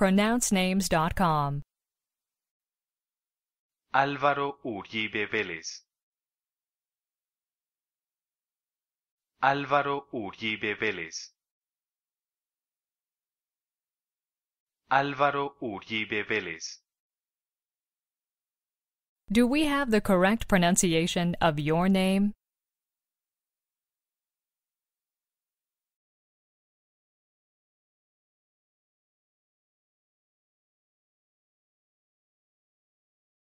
pronouncenames.com. Álvaro Uribe Vélez. Álvaro Uribe Vélez. Álvaro Uribe Vélez. Do we have the correct pronunciation of your name?